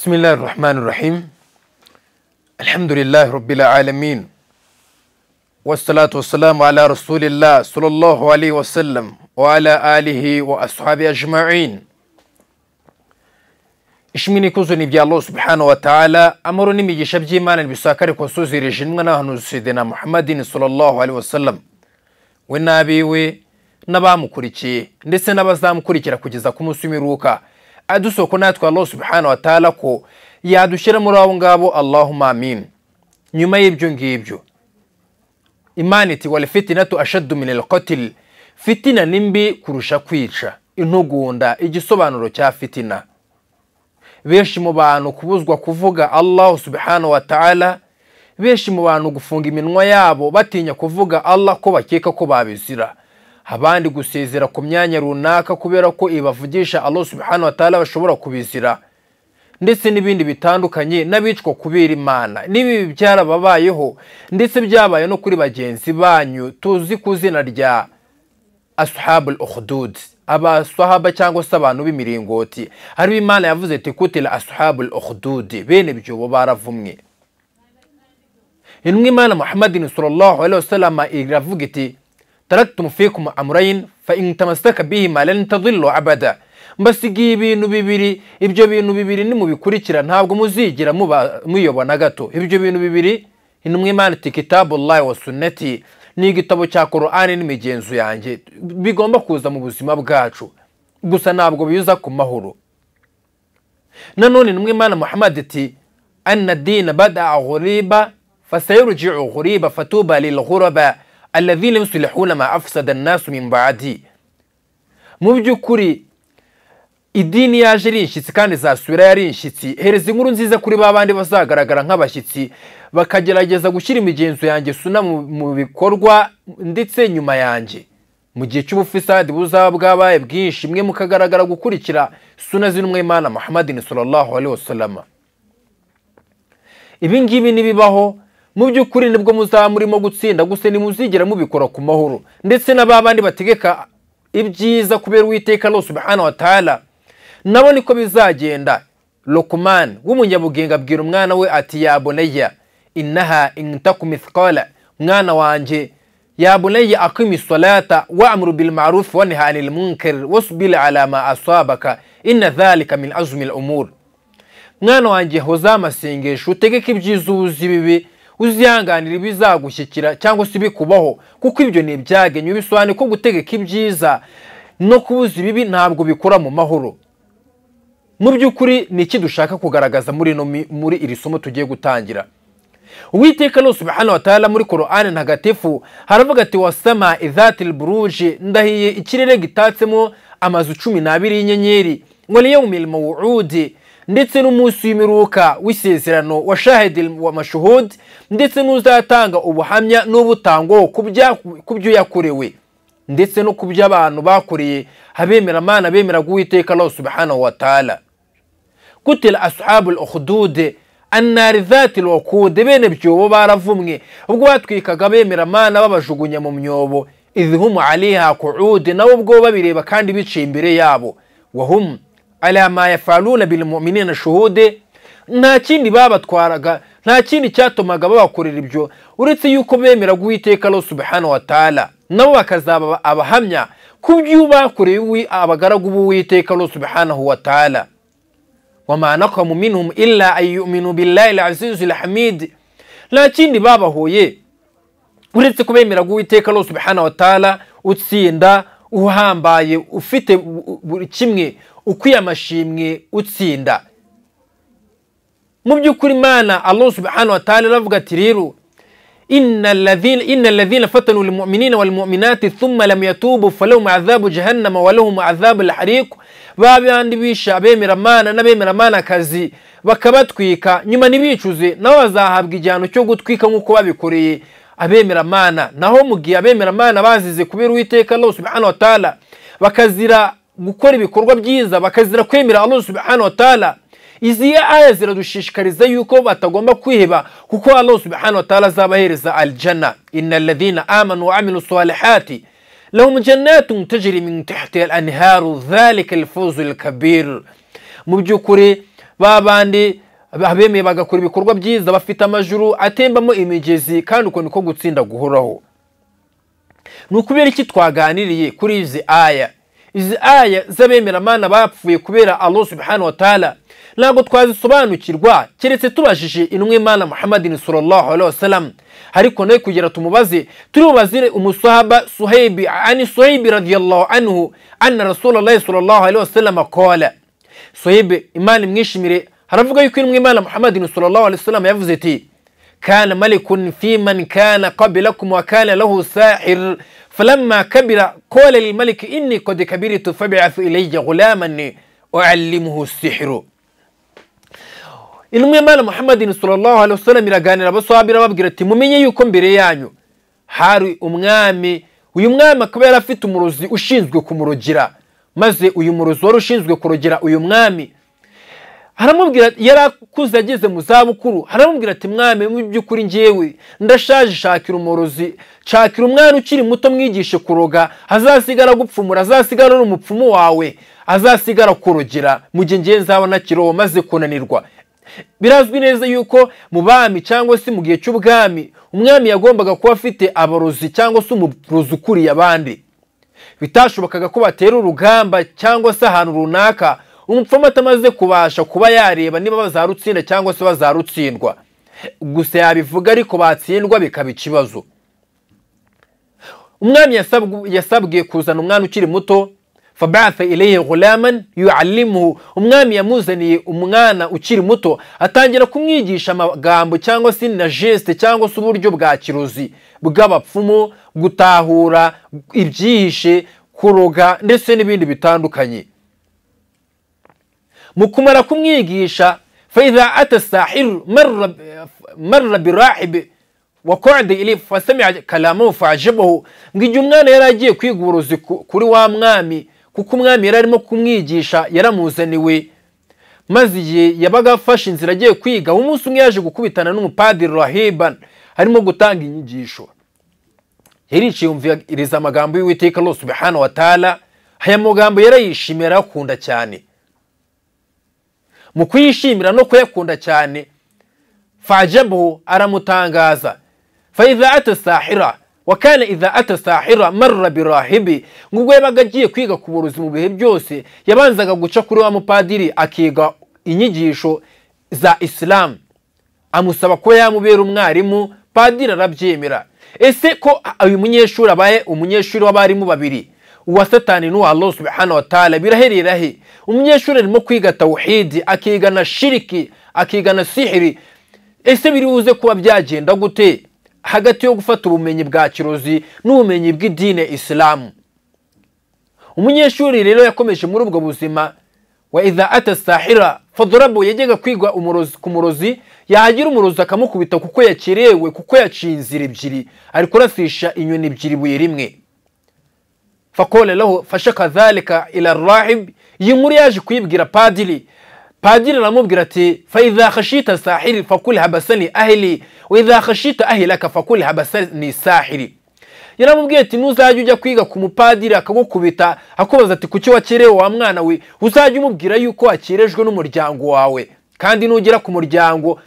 بسم الله الرحمن الرحيم الحمد لله رب العالمين والصلاة والسلام على رسول الله صلى الله عليه وسلم وعلى آله وأصحابه أجمعين إشميني كوزوني بيا الله سبحانه وتعالى أمروني ميجي شبجي مانا بساكري كوسوزي رجل منا سيدنا محمد صلى الله عليه وسلم ونبي وي نبا مكوريكي نسي نبا زام كوريكي ركو جزاكم سمي روكا adusoko natwe allah subhanahu wa ta'ala ko yadushyira muri abo ngabo allahumma amin nyuma y'ibyo ngibyo imana iti wal fitinatu ashaddu min alqatl fitina ni mbi kurusha kwica intugunda igisobanuro cya fitina benshi mu bantu kubuzwa kuvuga allah subhanahu wa ta'ala benshi mu bantu gufunga iminwa yabo batinya kuvuga allah ko bakeka ko babizira abandi gusezera ku myanya runaka kubera ko ibavugisha subhanahu wa ta'ala bashobora kubizira ndetse n'ibindi bitandukanye n'abicwa kubera imana n'ibi byarababayeho ndetse byabaye no kuri bagenzi banyu tuzi ku izina rya asuhabul ukhdud abasahaba cyangwa se abantu b'imiringoti hariho imana yavuze ati kutira asuhabul ukhdud bene byobo baravumwe intumwa imana muhammadin sallallahu alaihi wasallam iravuga iti taraktum fikum amurayin fa in tamasaka bihima lan tadillu mbasigiye ibintu bibiri ibyo bintu bibiri nimubikurikira ntabwo muzigira muyobona na gato ibyo bintu bibiri intumwa imana iti kitabullahi wa sunnati ni igitabo cya korani n'imigenzo yanjye bigomba kuza mu buzima bwacu gusa ntabwo biza ku mahoro nanone intumwa imana muhammad iti anna bada ahuriba fasayiruji'u huriba fatuba lil alladhina yuslihuna ma afsada annasu min ba'di mu by'ukuri idini yaje ari inshyitsi kandi zasubira yari inshyitsi hereza inkuru nziza kuri ba bandi bazagaragara nk'abashyitsi bakagerageza gushyira imigenzo yanjye suna mu bikorwa ndetse nyuma yanjye mu gihe cy'ubufisadi buzaba bwabaye bwinshi mwe mukagaragara gukurikira suna z'intumwimana muhammadin sallallahu alaihi wasallam ibi ngibi nibibaho mu by'ukuri nibwo muzaba murimo gutsinda gusa ntimuzigera mubikora ku mahoro ndetse n'abandi bategeka ibyiza kubera uwiteka rose hano watara nabo niko bizagenda lokumani w'umunyabugingo abwira umwana we ati yaboneya inaha intakumisikora mwana wanjye yaboneya akimisorata wa amurubiri marufu wa nihanira munkeri wasubire arama asabaka inazari kamina azumira umura mwana wanjye hoza amasengesho utegeke ibyiza uzi bibi uzihanganira ibizagushyikira cyangwa se ibikubaho kuko ibyo ni ibyagenwe bisobanuye ko gutegeka ibyiza no kubuza ibibi ntabwo bikora mu mahoro mu by'ukuri ni iki dushaka kugaragaza muri muri iri somo tugiye gutangira uwiteka no subhanahu wa muri korani ntagatifu haravuga ati wasama izatiri buruje ndahiye ikirere gitatsemo amazu cumi n'abiri y'inyenyeri ngo niyo mu mirimo wudi, ndetse n'umunsi w'imiruka w'isezerano wa shahidi wa mashuhudi ndetse n'uzatanga ubuhamya n’ubutango ku byo yakorewe ndetse no ku byo abantu bakoreye abemeramana bemera guwiteka Allah subhanahu wa ta'ala kutila ashabul ukhudude annari zati bene byobo baravumwe ubwo batwikaga mana babajugunya mu myobo idhum aliha kuude nabo ubwo babireba kandi biciye imbere yabo wahum ala ma yafaluna bil shuhude nta kindi babatwaraga nta kindi cyatumaga babakorera ibyo uretse yuko bemera guhiteka lo subhana wa taala nabo bakazaba abahamya ku byo bakoreye abagaragu b'uwiteka lo subhanahu wa taala wama nakamu minhum illa an yuminu nta kindi babahoye uretse kubemera guwiteka lo subhana wa utsinda uhambaye ufite buri kimwe ukwiye amashimwe utsinda mu by'ukuri imana alonso hano hatari aravuga ati rero inna ladhina fatanu lilmuminina walmuminati thumma lam yatubu falahum adhabu jahannama walahum adhabu lhariku ba bandi bisha abemeramana n'abemeramanakazi bakabatwika nyuma ntibicuze nabo bazahabwa igihano cyo gutwika nk'uko babikoreye abemeramana naho mu gihe abemeramana bazize kubera uwiteka alonso hano hatari bakazira gukora ibikorwa byiza bakazira kwemera Allah subhanahu wa izi aya ziradushishikariza yuko batagomba kwiheba kuko Allah subhanahu wa ta'ala azabahereza aljanna innal ladhina amanu wa amilu salihati lahum jannatun tajri min tahtiha al-anharu mu by'ukuri babandi abemeye bagakora ibikorwa byiza bafite amajuru atembamo imigezi kandi uko niko gutsinda guhoraho ni ukubera iki twaganiriye kuri izi aya izi aya z'abemeramana bapfuye kubera Allah subhanahu wa ta'ala ntabwo twazisobanukirwa keretse tubajije intumwe imana muhammadin sallallahu alaihi wasallam ariko nawe kugira tumubaze turibubazire umusahaba Suhebi ani suhaibi radiyallahu anhu anna rasulullahi sallallahu alaihi wasallam akola suhaibi imana imwishimire haravuga yuko intumwe imana muhammadin sallallahu alaihi wasallam yavuze ati kana malikun fi man kana qablakum wa kana lahu sahir فلما كبر قال للملك إني قد كبرت فابعث إلي غلاما أعلمه السحر intumwa y'imana muhammadin sallallahu alaihi iraganira abasobanurira ababwira ati mumenye yuko mbere yanyu hari umwami uyu mwami akaba yari afite umurozi ushinzwe kumurogira maze uyu murozi wari ushinzwe kurogera uyu mwami haramubwira yari akuze ageze mu zabukuru haramubwira ati mwami mu by'ukuri ngewe ndashaje shakira umurozi shakira umwana ukiri muto mwigishe kuroga azasigara gupfumura azasigara ari umupfumu wawe azasigara kurogera mu gihe ngewe nzabona kirobo maze kunanirwa birazwi neza yuko mu bami cyangwa se mu gihe cy'ubwami umwami yagombaga kuba afite abarozi cyangwa se umurozi ukuriye abandi bitashobokaga ko batera urugamba cyangwa se ahantu runaka umupfumu atamaze kubasha kuba yareba niba bazarutsinda cyangwa se bazarutsindwa gusa yabivuga ariko batsindwa bikaba ikibazo umwami yasabwe kuzana umwana ukiri muto fabatha ireye gulaman yu'allimuhu umwami yamuzaniye umwana ukiri muto atangira kumwigisha amagambo cyangwa se na jesite cyangwa se uburyo bwa kirozi bw'abapfumu gutahura ibyihishe kuroga ndetse n'ibindi bitandukanye mu kumara kumwigisha faidha ata sahiru marra birahibi wa kode iri fasamiya kalamu fajibaho ngo igihe umwana yari agiye kwiga uburozi kuri wa mwami kuko umwami yari arimo kumwigisha yaramuzaniwe maze igihe yabaga afashe inzira agiye kwiga umunsi umwe yaje gukubitana n'umupadiri rahibani harimo gutanga inyigisho yariciyumviriza amagambo y'uwiteka rose ubihano watara aya magambo yarayishimira akunda cyane mu kuyishimira no kuyakunda cyane fajabu aramutangaza fayiza atasahira wakana iza atasahira marura birahibi ngubwo yabaga agiye kwiga ku burozi mu bihe byose yabanzaga guca kuri wa mupadiri akiga inyigisho za isilamu amusaba ko yamubera umwarimu padiri arabyemera ese ko uyu munyeshuri abaye umunyeshuri w'abarimu babiri uwa satani n'uwa allo subhanahu wa taala biraherera he umunyeshuri arimo kwiga tawuhidi akiga na shiriki akiga sihiri ese biri buze kuba byagenda gute hagati yo gufata ubumenyi bwa kirozi n'ubumenyi bw'idine isilamu umunyeshuri rero yakomeje muri ubwo buzima wa iza ata fadurabu yajyaga kwiga umurozi ku murozi yagira umurozi akamukubita kuko yakerewe kuko yacinzira ebyiri ari kurasisha inyoni ebyiri ibuye rimwe fakole raho fashe kazarika irarahibi iyi nkuru yaje kuyibwira padiri padiri aramubwira ati fayizakashita sahiri fakuri habasani ahiri wizakashita ahiraka fakuri habasani sahiri yaramubwiye ati ntuzajye ujya kwiga ku mupadiri akagukubita akubaza ati kuki wakerewe wa mwana we uzajya umubwira yuko wakerejwe n'umuryango wawe kandi nugera ku muryango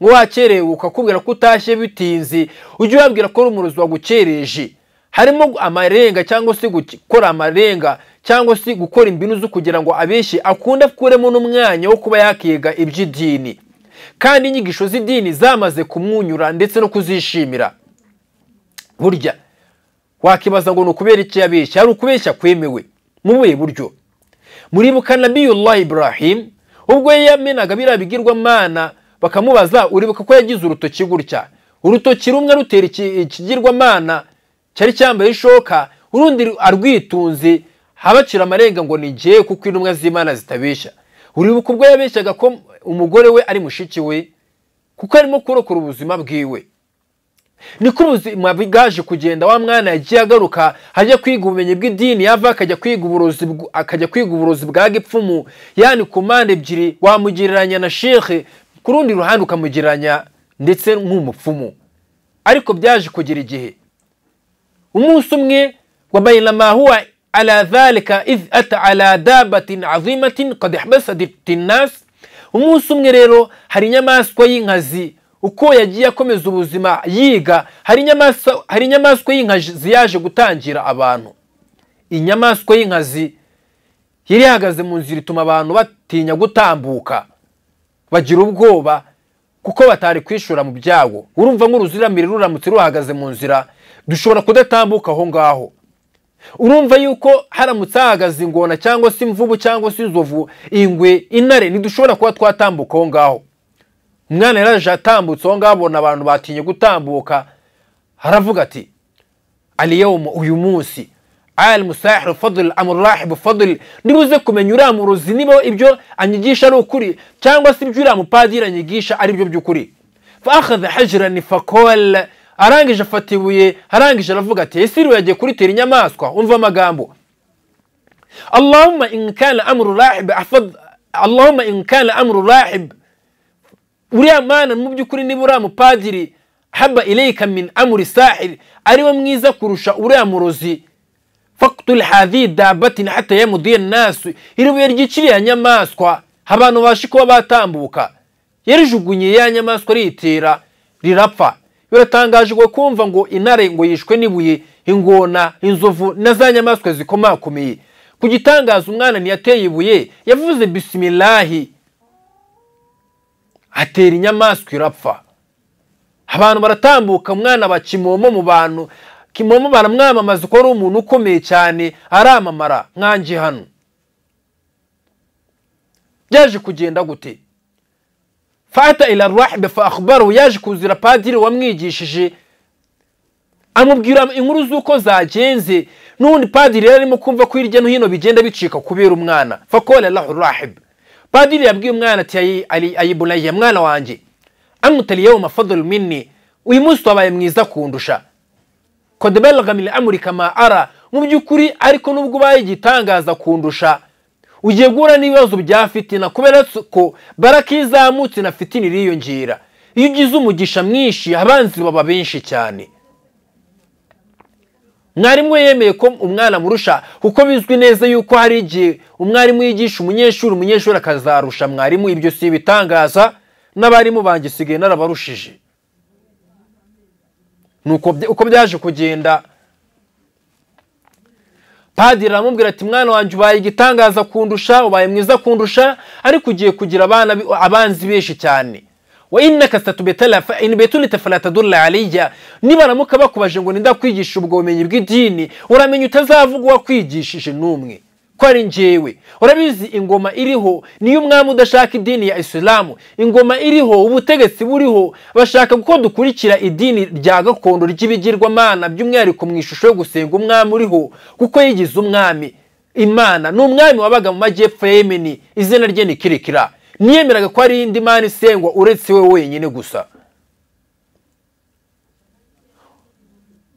wakerewe ukakubwira ko utashye bitinze ujye ubabwira ko ari umurozi wagukereje harimo amarenga cyangwa se gukora amarenga cyangwa se gukora imbyino zo kugira ngo abenshi akunde akuremo n'umwanya wo kuba yakiga iby'idini kandi inyigisho z'idini zamaze kumwunyura ndetse no kuzishimira burya wakibaza ngo ni ukubera icyo yabeshya hari ukubeshya kwemewe mu buhe buryo muribuka na biyullahi ibrahim ubwo yamenaga biriya bigirwamana bakamubaza uribuka ko yagize urutoki gutya urutoki rumwe rutera ikigirwamana cyari cyambaye ishoka urundi arwitunze habacira amarenga ngo nijye kuko intumwa z'imana zitabesha uribuka ubwo yabeshyaga ko umugore we ari mushiki we kuko arimo kurokora ubuzima bwiwe niko ubuzima bwaje kugenda wa mwana yagiye agaruka ajya kwiga ubumenyi bw'idini yava akajya kwiga uburozi akajya kwiga uburozi bwa gipfumu yani ku mpande ebyiri wamugereranya na shekhe ku rundi ruhande ukamugereranya ndetse nk'umupfumu ariko byaje kugira igihe umunsi umwe wa mahuwa ala dhalika iz ata ala dabatin azimatin kad habasadat umunsi umwe rero hari inyamaswa y'inkazi uko yagiye akomeza ubuzima yiga hari inyamaswa y'inkazi yaje gutangira abantu inyamaswa y'inkazi yari ihagaze mu nzira ituma abantu batinya gutambuka bagira ubwoba kuko batari kwishora mu byago urumva nk'uruziramire ruramutse ruhagaze mu nzira dushobora kudatambuka aho ngaho urumva yuko haramutse hahagaze ingona cyangwa se imvubu cyangwa se inzovu ingwe intare ntidushobora kuba twatambuka aho ngaho umwana yaraje atambutse aho ngaho abona abantu batinye gutambuka haravuga ati ariyomu uyu munsi ari musahiro faduri amurahibu faduri nibuze kumenya uriya muruzi niba ibyo anyigisha ari ukuri cyangwa se ibyo uriya mupadiri anyigisha ari byo by'ukuri fakaza hajirani fakore arangije afata ibuye arangije aravuga ati ese yagiye kuritera inyamaswa umva amagambo allahumma inkana amuru rahib uriya mwana mu by'ukuri niba uriya mupadiri haba ireyika min amuri sahiri ariwe mwiza kurusha uriya murozi fakuture hadi dabati na hataye mudiye nasi iri ryiciriye nyamaswa abantu babashe kuba batambuka yarijugunye ya nyamaswa ritera rirapfa biratangajwe kumva ngo intare ngo yishwe n'ibuye ingona inzovu na za nyamaswa zikomakomeye ku gitangaza umwana ntiyateye ibuye yavuze bisimilahi atera inyamaswa irapfa abantu baratambuka umwana bakimomo mu bantu kimomo baramwamamaza ko ari umuntu ukomeye cyane aramamara nkange hano byaje kugenda gute fata irarwahibe fa yaje kuzura padiri wamwigishije amubwira inkuru z'uko zagenze n'ubundi padiri yari arimo kumva ko hirya no hino bigenda bicika kubera umwana fakore rahurahibe padiri yabwiye umwana ati ayiburayiye mwana wanjye amutariyeho mafodoro minini uyu munsi wabaye mwiza kundusha kodebera kamira amurika ma ara mu by'ukuri ariko nubwo ubaye igitangaza kundusha ugiye guhura n'ibibazo bya fitina kubera ko baraka iyo izamutse na fitina iriyongera iyo ugize umugisha mwinshi abanzi baba benshi cyane mwarimu yemeye ko umwana amurusha kuko bizwi neza yuko hari igihe umwarimu yigisha umunyeshuri umunyeshuri akazarusha mwarimu ibyo si ibitangaza n'abarimu banjye isigaye narabarushije uko byaje kugenda padiri aramubwira ati mwana wanjye ubaye igitangaza kundusha ubaye mwiza kundusha ariko ugiye kugira abana abanzi benshi cyane wa innaka satubetalafa in betulita falatadurra alayya nibaramuka bakubaje ngo ndakwigisha ubwo bumenyi bw'idini uramenya utazavugwa kwigishije n'umwe ko ari njyewe urabizi ingoma iriho niyo umwami udashaka idini ya isilamu ingoma iriho ubutegetsi buriho bashaka ko dukurikira idini rya gakondo ry'ibigirwamana by'umwihariko mu ishusho yo gusenga umwami uriho kuko yigize umwami imana ni umwami wabaga mu majyepfo ya yemeni izina rye ni kirikira niyemeraga ko ari indi mana isengwa uretse we wenyine gusa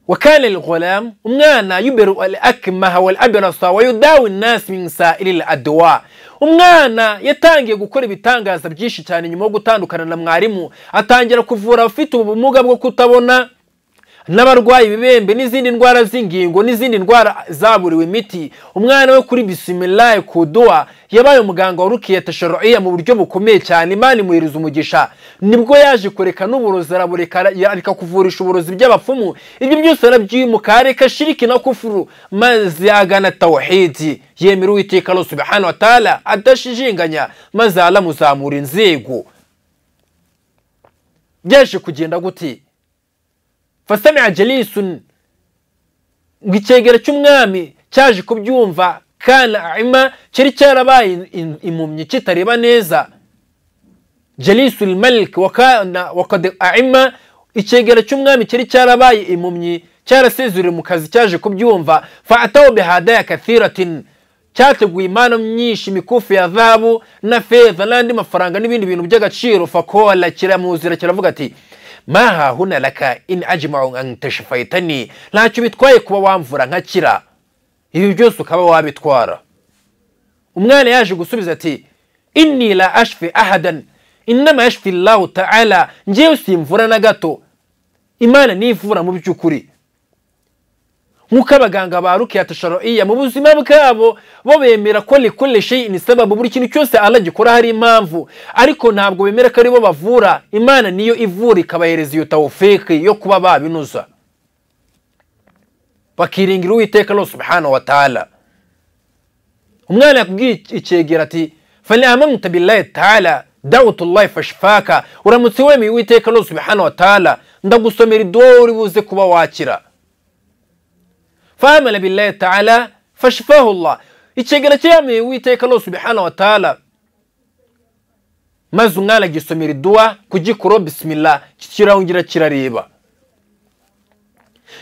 wakana al-ghulam umwana yubiru al-akmaha wal-abrasa wa yudawi umwana yatangiye gukora ibitangaza byinshi cyane nyuma yo gutandukana na mwarimu atangira kuvura abafite ubumuga bwo kutabona n’abarwayi ibibembe n'izindi ndwara z'ingingo n'izindi ndwara zaburiwe imiti umwana we kuri bisimilayi kuduwa yabaye umuganga wa rukiyete shoroiya mu buryo bukomeye cyane imana imuhereza umugisha nibwo yaje kureka n'uburozi areka kuvurisha uburozi by'abapfumu ibyo byose arabyimuka areka shiriki na kufuru maze agana tawahidi yemera uwiteka rose wa tala adashijinganya maze aramuzamura inzego byaje kugenda gute fasamiya jalisun ngo icyegera cy'umwami cyaje kubyumva kana ima cyari cyarabaye impumyi kitareba neza jalisul malik wa kana wa icyegera cy'umwami cyari cyarabaye impumyi cyarasezuriye mu kazi cyaje kubyumva fa atawo bihadaya kathiratin cyateguye impano nyinshi imikufi ya zahabu na feza n'andi mafaranga n'ibindi bintu by'agaciro fakola kiramuzira kiravuga ati maha huna raka in ajima an tashfaitani ntacyo bitwaye kuba wamvura nkakira ibi byose ukaba wabitwara umwana yaje gusubiza ati inni la ashfi ahadan inama yashfi allahu ta'ala ngewe simvura na gato imana nivura mu by'ukuri nk'uko abaganga ba rukiyatu sharoiya mu buzima bwabo bo bemera ko rikoresha inisababu buri kintu cyose ala hari impamvu ariko ntabwo bemera ko aribo bavura imana niyo ivura ikabahereza iyo tawufiki yo kuba babinuza bakiringira uwiteka no subhanahu umwana yakubwiye icyegera ati fanahamanguta billahi taala dawutullahi fashifaka uramutse wemeye uwiteka no subhanahu ndagusomera iduwa uri buze kuba wakira famana billahi taala fashfahullah icegera cyameye uwiteka rwose subhana wa taala maze umwana agisomera iduwa kugikoro bisimila kirahungira kirareba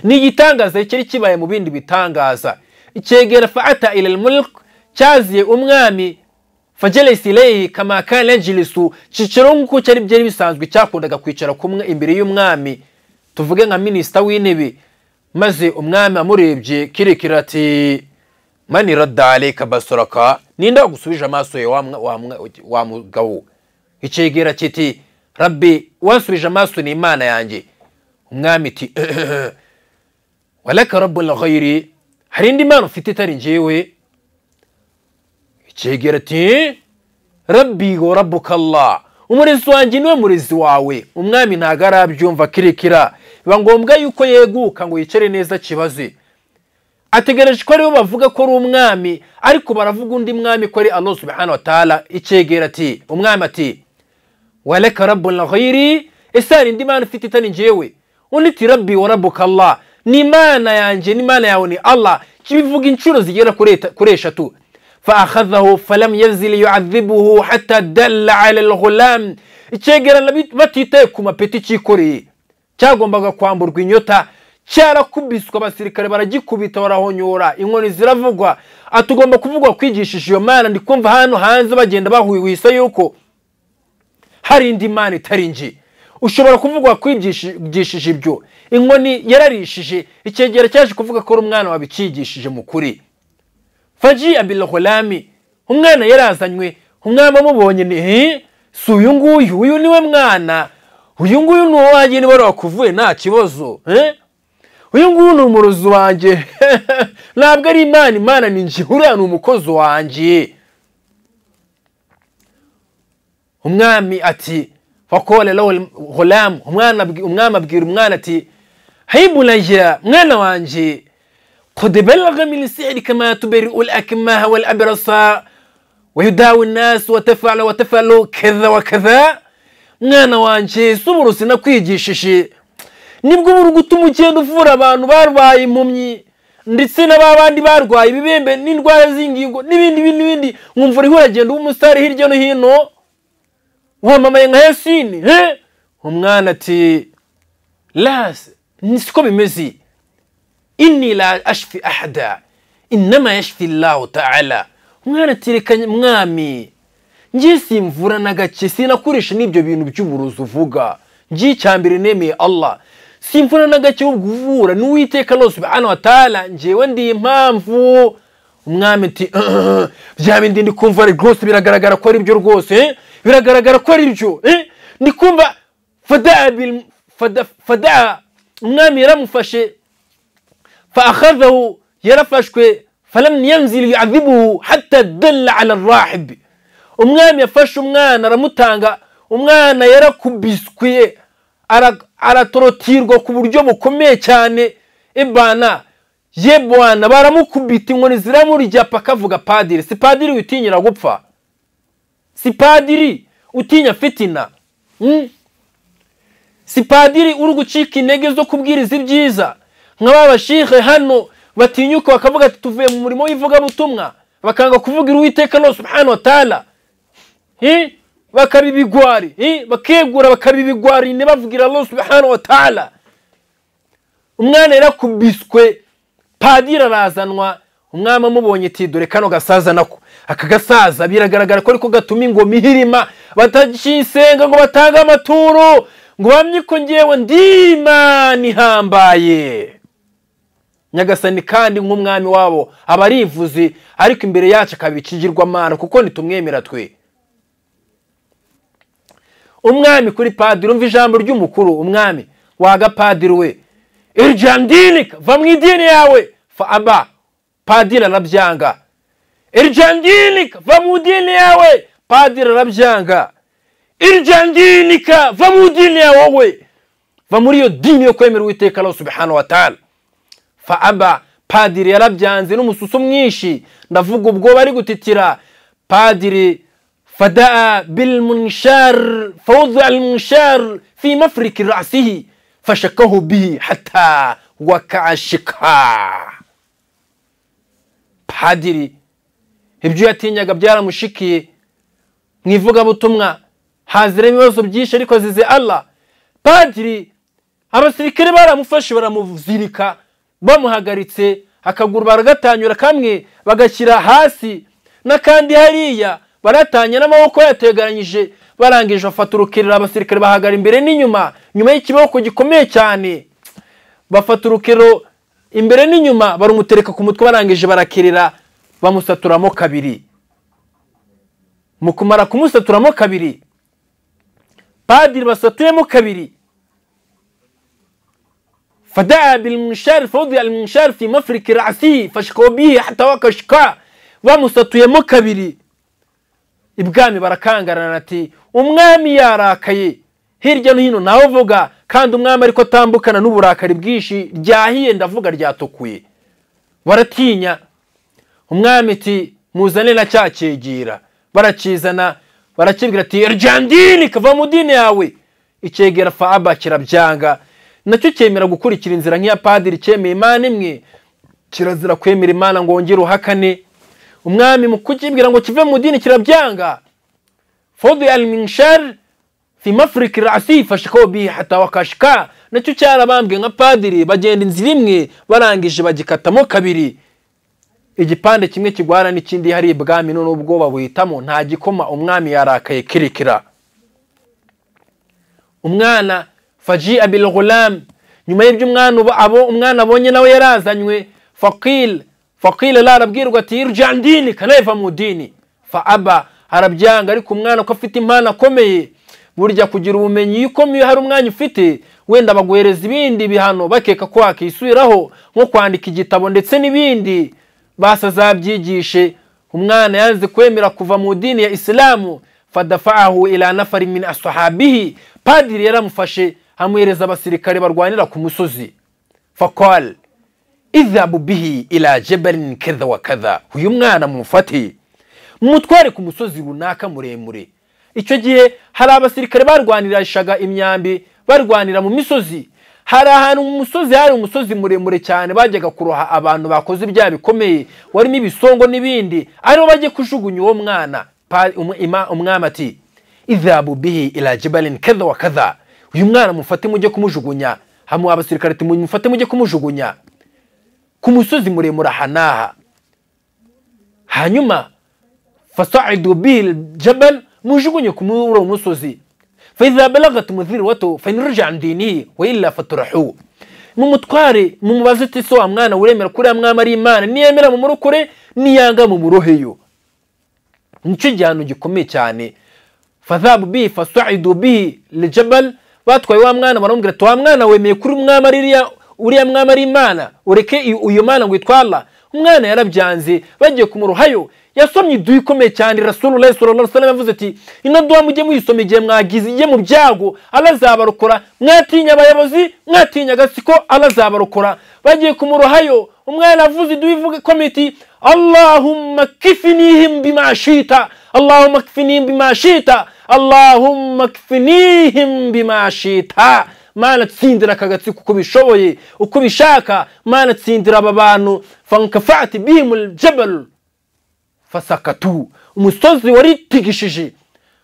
ni igitangaza cyari kibaye mu bindi bitangaza icyegera fa'ata ila cyaziye umwami fajelesi ileyi kama kana jilisu nk'uko cyari byari bisanzwe cyakundaga kwicara kumwe imbere y'umwami tuvuge nka minisita w'intebe maze umwami amurebye kiri kirati maniradare kabasoraka ninda gusubije amaso ye wa mugabo icyegera kiti rabbi wansubije amaso ni imana yanjye umwami iti eh, eh, eh, walaka rabu ghayiri hari indi mana ufite itari njyewe icyegera ati rabbi wa rabuka allah umurezi wanjye niwe murezi wawe umwami ntago arabyumva kirekira biba ngombwa yuko yeguka ngo yicare neza kibaze ategereje ko aribo bavuga ko ari umwami ariko baravuga undi mwami ko ari Allah subhanahu wa icyegera ati umwami ati walaka rabbul ghairi ese indi mana ufite itani njyewe undi ati rabbi wa rabbuka Allah ni imana yanjye n'imana yawe ni Allah kibivuga inshuro zigera kuri eshatu فأخذه فلم يزل يعذبه حتى دل على الغلام icyegerana batitaye ku mapeti cyikoreye cyagombaga kwamburwa inyota cyarakubiswe abasirikare baragikubita barahonyora inkoni ziravugwa atugomba ah, kuvugwa kwigishisha iyo mana ndi kumva hano hanze bagenda bahwihwisa yuko hari indi mana itari ngi ushobora kuvugwa kwigishije ibyo inkoni yararishije icyegera cyaje kuvuga ko ari umwana wabikigishije mu kuri faji abirahorami umwana yarazanywe umwami amubonye ni hi si uyu nguyu uyu niwe mwana uyu nguyu ni uwanjye niba wakuvuye nta kibazo uyu nguyu ni umurozi wanjye ntabwo ari imana imana ni nje uriya ni umukozi wanjye umwami ati fakore lowe horamu umwami abwira umwana ati hayiburagira mwana wanjye kodeberaga minisiteri kamatuberi uri akimaha wari aberasa wayudawe nasi watefara watefaro keza wa keza mwana wanjye si nakwigishije nibwo uba uri gutuma ugenda uvura abantu barwaye impumyi ndetse n'abandi barwaye ibibembe n'indwara z'ingingo n'ibindi n'ibindi nkumvura ihuragenda uba hirya no hino wamamaye nka yasini umwana ati rasi siko bimeze inni la ahada inama yashfi lawu ta'ala umwana ati reka mwami ngiye simvura na gake sinakoresha n'ibyo bintu by'uburozi uvuga ngiye icya mbere nemeye allah simvura na gake wo uvura n'uwiteka rwose hano hatara ngewe impamvu umwami ati byaba indi ndi kumva rwose biragaragara ko ari byo rwose eh? biragaragara ko ari byo eh? ndi kumva fada umwami yaramufashe fa yarafashwe faramyanzira yu'adhibuhu hatta dalla rahibi umwami yafashe umwana aramutanga umwana yarakubiswiye aratorotirwa ku buryo bukomeye cyane ibana ye baramukubita inkoni ziramurya pakavuga padiri si padiri witinyira gupfa si padiri utinya fitina hmm? si padiri uri gucika intege zo kubwiriza ibyiza nka ba hano batinyuka bakavuga tuvuye mu murimo w'ivugabutumwa bakanga kuvuga uwiteka no subhanahu wa bakaba ibigwari bakegura bakaba ibigwari ntibavugira rwose hano watara umwana yarakubiswe padiri arazanwa umwami amubonye ati dore kano gasaza nako aka gasaza biragaragara ko ariko gatuma ingoma ihirima batakisenga ngo batange amaturo ngo bamye ko ngewe ndi imana nyagasani kandi nk'umwami wabo aba arivuzi ariko imbere yacu akaba ikigirwamana kuko ntitumwemera twe umwami kuri padiri umva ijambo ry'umukuru umwami wagapadiri we irijyandinika va mu idini yawe fa aba padiri arabyanga irijyandinika va mu idini yawe padiri arabyanga irijyandinika va mu idini yawe wowe va muri iyo dini yo kwemera uwiteka Allah subhanahu wa fa aba padiri yarabyanze n'umususu mwinshi ndavuga ubwo bari gutitira padiri فدعا بالمنشار فوضع المنشار في مفرك رأسه فشكه به حتى وقع شكها padiri ibyo yatinyaga byaramushikiye mu ivugabutumwa hazira ibibazo byinshi ariko zize Allah padiri abasirikare baramufashe baramuzirika bamuhagaritse akaguru baragatanyura kamwe bagashyira hasi n'akandi hariya baratanye n'amaboko yategaranyije barangije bafata urukiriro abasirikare bahagara imbere n'inyuma nyuma y'ikiboko gikomeye cyane bafata urukero imbere n'inyuma barumutereka ku mutwe barangije barakerera bamusaturamo kabiri mu kumara kumusaturamo kabiri padiri basatuyemo kabiri فدعا بالمنشار فوضع المنشار في مفرك رأسه فشقوا bamusatuyemo kabiri ibwami barakangarana ati umwami yarakaye hirya no hino nawe uvuga kandi umwami ariko atambukana n'uburakari bwinshi ryahiye ndavuga ryatukuye baratinya umwami ati muzane na cya cyegera barakizana barakibwira ati eryandini kava mu dini yawe icyegera faba kirabyanga nacyo cyemera gukurikira inzira nk'iya padiri cyemeye imana imwe kirazira kwemera imana ngo wongere uhakane umwami mu kukibwira ngo kive mu dini kirabyanga fodo ya minshari fima furikira asifashe ko bihata wakashika nacyo cyarabambwe nka padiri bagenda inzira imwe barangije bagikatamo kabiri igipande kimwe kigwara n'ikindi hari ibwami none ubwo babuhitamo nta gikoma umwami yarakaye kirikira umwana faji abil nyuma y'ibyo umwana abo umwana abonye nawe yarazanywe fakil fakile la ati irja dini mu dini fa aba arabyanga ariko umwana ko afite impano akomeye burya kugira ubumenyi iyo ukomeye hari umwanya ufite wenda baguhereza ibindi bihano bakeka ko wakisubiraho nko kwandika igitabo ndetse n'ibindi basazabyigishe umwana yanze kwemera kuva mu idini ya isilamu fadafahu ila nafari padiri yaramufashe amuhereza abasirikare barwanira ku musozi fakal idhabu bihi ila jabalin kadha wa kadha uyu mwana mufate mutware ku musozi runaka muremure icyo gihe hari abasirikare barwanirishaga imyambi barwanira mu misozi hari ahantu mu musozi hari umusozi muremure cyane bajyaga kuroha abantu bakoze ibyaha bikomeye warimo ibisongo n'ibindi aribo bajye kujugunya uwo mwana umwami ati idhabu bihi ila jabalin kadha wa kadha uyu mwana mufate mujye kumujugunya hamwe abasirikare ati mufate mujye kumujugunya ku musozi muremure aha n'aha hanyuma fasa'idu bihi jabal mujugunye ku muri uwo musozi fa idha balagat wato fa nirja an dinihi wa illa faturahu mumutware wa mwana uremera kuri ya mwami ari imana niyemera mumurokore niyanga mumuroheyo nicyo gihano gikomeye cyane fadhabu bihi fasa'idu bihi lijabal batwaye wa mwana baramubwira ati wa mwana wemeye kuri umwami ariya uriya mwana ari imana ureke uyu mwana ngo itwara umwana yarabyanze bagiye kumuruhayo yasomye iduha ikomeye cyane rasulullah sallallahu alaihi wasallam ati ino duha mujye muyisoma igihe mwagize igiye mu byago arazabarokora mwatinya abayobozi mwatinya agatsiko arazabarokora bagiye kumuruhayo umwana avuze iduha ivuga ikomeye iti allahumma kifinihim bimashita allahumma kifinihim bimashita allahumma kifinihim bimashita mana tsindira aka gatsiko uko bishoboye uko bishaka mana tsindira aba bantu fankafati bihimu jabaru fasakatu umusozi waritigishije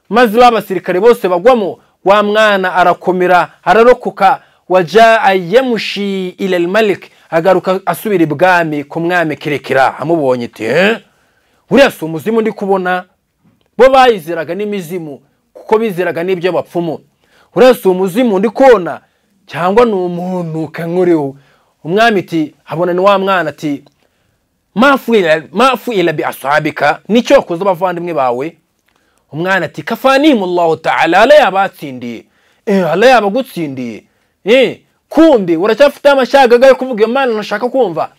maze babasirikare bose bagwamo wa mwana arakomera ararokoka wajya yemushi ireri agaruka asubira ibwami ku mwami kirekera amubonye ati buriya eh? si umuzimu ndi kubona bo bayiziraga n'imizimu kuko biziraga n'ibyo bapfumu uriya si umuzimu undi kona cyangwa ni umuntu kankuriho umwami iti habona ni wa mwana ati mafu irabi asabika nicyo koza abavandimwe bawe umwana ati kafanimu allahu ta'ala ala yabatsindiye eh ala yabagutsindiye eh kumbe uracyafite amashagaga yo kuvuga iyo mana ntashaka kumva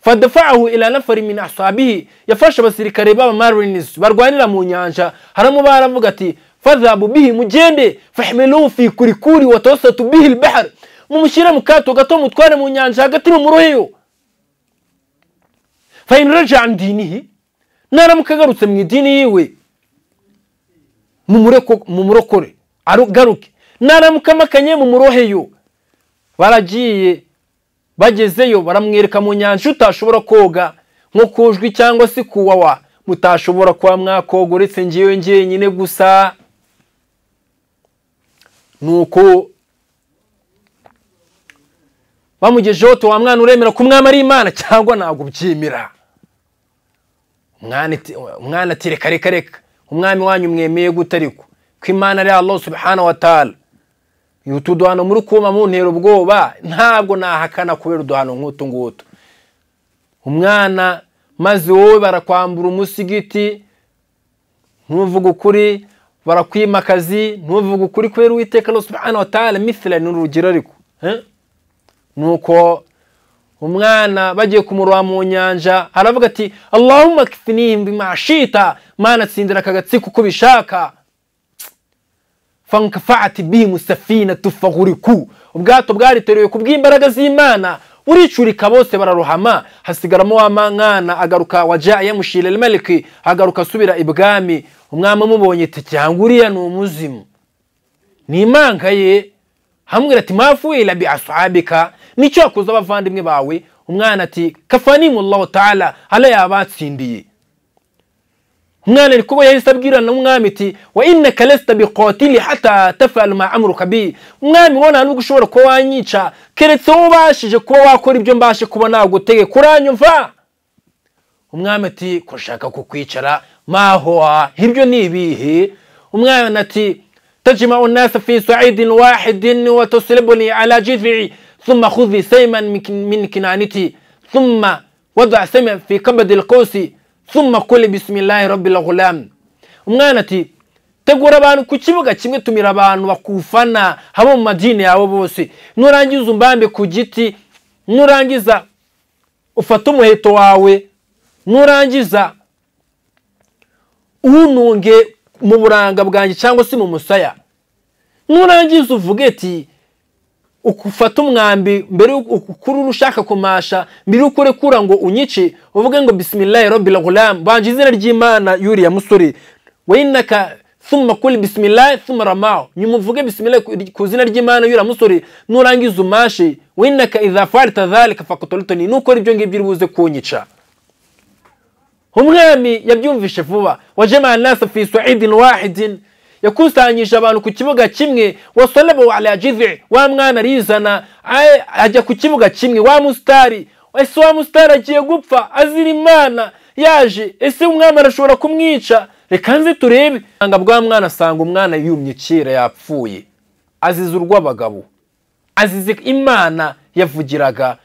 fadafahu ila nafari min asabihi yafashe abasirikare b'abamarinisi barwanira mu nyanja harimo baravuga ati fadhabu bihi mugende fahmiluhu fi kurikuri watawasatu bihi lbahari mumushyire mu kato gato mutware mu nyanja hagati mumuroheyo fain raja an dinihi naramuka mu idini yiwe mumurokore garuke naramuka amakanye mumuroheyo baragiye bagezeyo baramwereka mu nyanja utashobora koga nko kujwi cyangwa se kuwawa mutashobora kuba mwakoga uretse ngewe ngenyine gusa Nuko uko bamugejeho tuwa mwana uremera ko umwami ari imana cyangwa ntabwo ubyemera umwana ati reka reka reka umwami wanyu mwemeye gute ariko ko imana ari Allah subhanahu wa ta'ala utu muri kuma mu ubwoba ntabwo nahakana kubera uduhano nk'utu ngutu umwana maze wowe barakwambura umusigiti ntuvuge ukuri barakwimakazi ntuvuge ukuri kubera uwiteka subhanahu wa ta'ala ni urugero ariko nuko umwana bagiye kumurwa mu nyanja aravuga ati allahumma kifinihim bima shita mana tsindira akagatsiko uko bishaka fankafati bihimu safina ubwato bwariteruwe ku bw'imbaraga z'imana uricurika bose bararuhama hasigaramo wa mwana agaruka wajya yamushira meliki hagaruka asubira ibwami umwami amubonye cyangwa uriya ni umuzimu ni imanga ye hamwe ati mpapfuye rabi asabika nicyo yakoze abavandimwe bawe umwana ati kafanimu allah taala hano yabatsindiye umwana ari kuba yahise abwira n'umwami iti wa innaka lesta biqatili hata tafal ma amruka bi umwami wona nubwo ushobora kuba wanyica keretse wowe ubashije kuba wakora ibyo mbashe kuba nagutege kuranyumva umwami ati ko ushaka kukwicara mahoha ibyo ni ibihe umwami ati tajima unasa fi saidin wahidin wa tusilibuni ala jidhii ثم خذي سيما من كنانتي ثم وضع سيما في كبد القوس summa kule bisimilahi robila gulamu umwana ati tegura abantu ku kibuga kimwe tumira abantu bakufana haba mu madini yawe bose nurangiza umbambe ku giti nurangiza ufate umuheto wawe nurangiza ununge mu buranga bwanjye cyangwa se mu musaya nurangiza uvuge ati ufate umwambi mbere ukurura ushaka kumasha mbere yuko urekura ngo unyice uvuge ngo bisimilayi robila guramu banje izina ry'imana yuriya musore wayinaka suma kuri bisimilayi suma ramaho nyuma uvuge bisimilayi ku izina ry'imana yuriya musore nurangiza umashe wayinaka izafari tazari kafakotorotoni nukora ibyo ngibyo uri buze kunyica umwami yabyumvise vuba wajemana nasa fi suidin wahidin yakusanyije abantu ku kibuga kimwe wasoreba wa arajive wa mwana arizana ajya ku kibuga kimwe wa musitari ese wa musitari agiye gupfa azira imana yaje ese umwana arashobora kumwica reka nzi turebe usanga bwa mwana asanga umwana yumye kera yapfuye azize urw'abagabo azize imana yavugiraga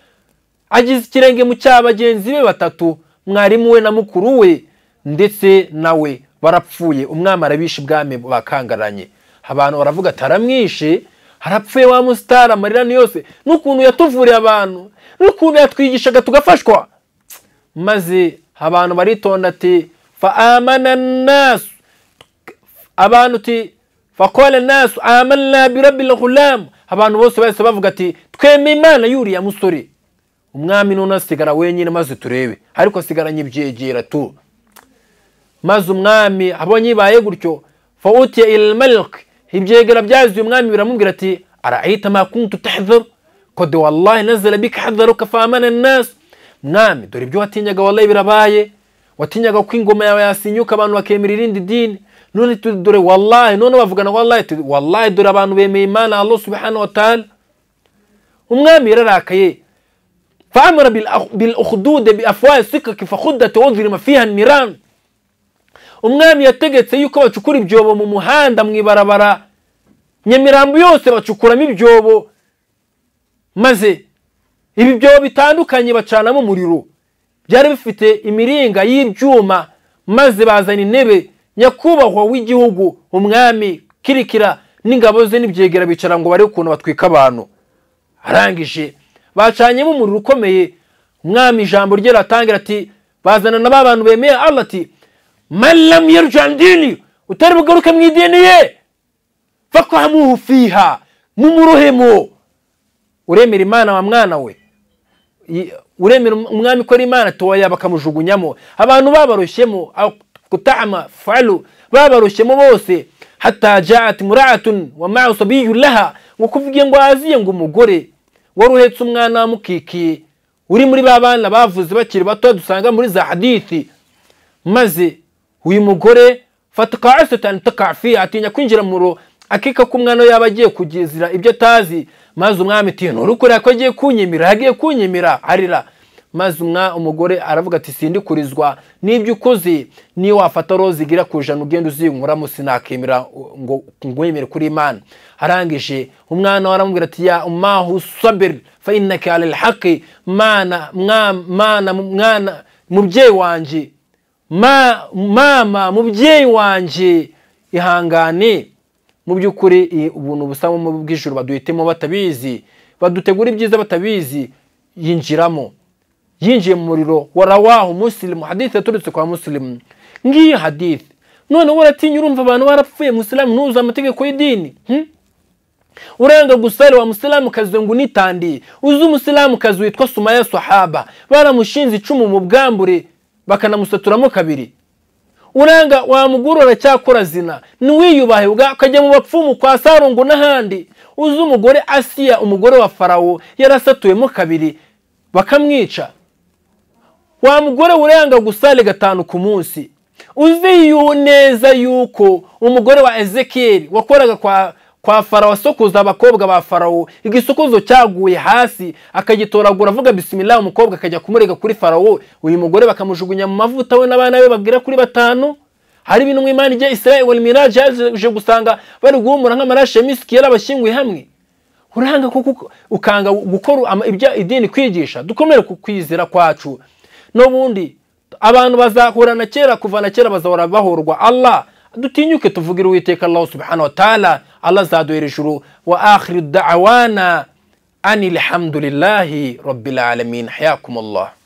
agize ikirenge mu cya bagenzi be batatu mwarimu we na mukuru we ndetse nawe barapfuye umwami arabishe ubwami bakangaranye abantu baravuga ati aramwishe harapfuye wa musitari amarirane yose n'ukuntu yatuvuriye abantu n'ukuntu yatwigishaga tugafashwa maze abantu baritonda ati fa amana nasu abantu ti fakora nasu amana birabira huramu abantu bose bahise bavuga ati tweme imana yuriya musore umwami none asigara wenyine maze turebe ariko asigaranye ibyegera tu maze umwami abonye ibaye gutyo il malik ibyegera byazuye umwami biramubwira ati araita ma kuntu tahdhar qad wallahi nazala bik hadharuka famana an-nas mwami dore ibyo watinyaga wallahi birabaye watinyaga ko ingoma yawe yasinyuka abantu bakemerira indi dini none dore wallahi none bavugana wallahi wallahi dore abantu bemeye imana allah subhanahu wa ta'ala umwami yararakaye فامر بالاخدود بافواه سكك فخدت وظلم فيها النيران umwami yategetse yuko bacukura ibyobo mu muhanda mu ibarabara nyamirambo yose bacukuramo ibyobo maze ibi byobo bitandukanye bacanamo umuriro byari bifite imiringa y'ibyuma maze bazana intebe nyakubahwa w'igihugu umwami kirikira n'ingabo ze n'ibyegera bicara ngo barebe ukuntu batwika abantu arangije bacanyemo umuriro ukomeye umwami ijambo rye ratangira ati bazana na ba bantu bemeye ati man yarju an dini utari bugaruke mu idini ye fakuhamuhu fiha mumuruhemo uremera imana wa mwana we uremera umwami ukora imana toya bakamujugunyamo abantu babarushyemo kutama falu babarushyemo bose hatajat muratun wa ma'a sabiyu laha ngo kuvuge ngo aziye ngo umugore wari uhetse umwana wamukikiye uri muri ba bana bavuze bakiri bato dusanga muri za hadithi maze uyu mugore fataka esitani takafi atinya kwinjira mu ro akeka ko umwana yaba agiye kugizira ibyo atazi maze umwami ati nturi kureba ko agiye kunyimira yagiye kunyimira arira maze umwa umugore aravuga ati sindikurizwa n'ibyo ukoze niyo wafata roza igira ku ijana ugenda uzinkuramu sinakemera ngo ngwemere kuri imana arangije umwana aramubwira ati ya umahu sabiri fayinake mwana mwana mwana mubyeyi wanjye mama mubyeyi wanjye ihangane mu by'ukuri ubuntu busa bw'ijuru baduhitemo batabizi badutegura ibyiza batabizi yinjiramo yinjiye mu muriro warawaho musirimu hadithe yaturutse kwa musirimu ngiyi hadithe noneho uratinya urumva abantu barapfuye musilamu ntuzi amategeko y'idini hm? Urenga gusare wa musilamu kazi ngo unitandiye uzi umusilamu kazi witwa sumaya sahaba baramushinze icumu mu bwambure bakanamusaturamo kabiri uranga wa muguru aracyakora zina ntiwiyubahe ukajya mu bapfumu kwa sarungu n'ahandi uzi umugore asiya umugore wa farawo yarasatuwemo kabiri bakamwica wa mugore uranga gusare gatanu ku munsi uzi neza yuko umugore wa ezekiyeli wakoraga kwa kwa farawo asokuza abakobwa ba farawo igisokuzo cyaguye hasi akagitoragura avuga bisimila umukobwa akajya kumurega kuri farawo uyu mugore bakamujugunya mu mavuta we n'abana be bagera kuri batanu hari ibintu mu imana igihe israel wal yaje gusanga bari guhumura nk'amarashi ya yari abashyinguye hamwe uranga kuko ukanga gukora ibyo idini kwigisha dukomere ku kwizera kwacu n'ubundi abantu bazahura na kera kuva na kera bazahora bahorwa allah dutinyuke tuvugire uwiteka allahu subhanahu wataala allah azaduhera ijuru wa akhiru dawana ani lhamdulillahi rabbil alamin hayakum allah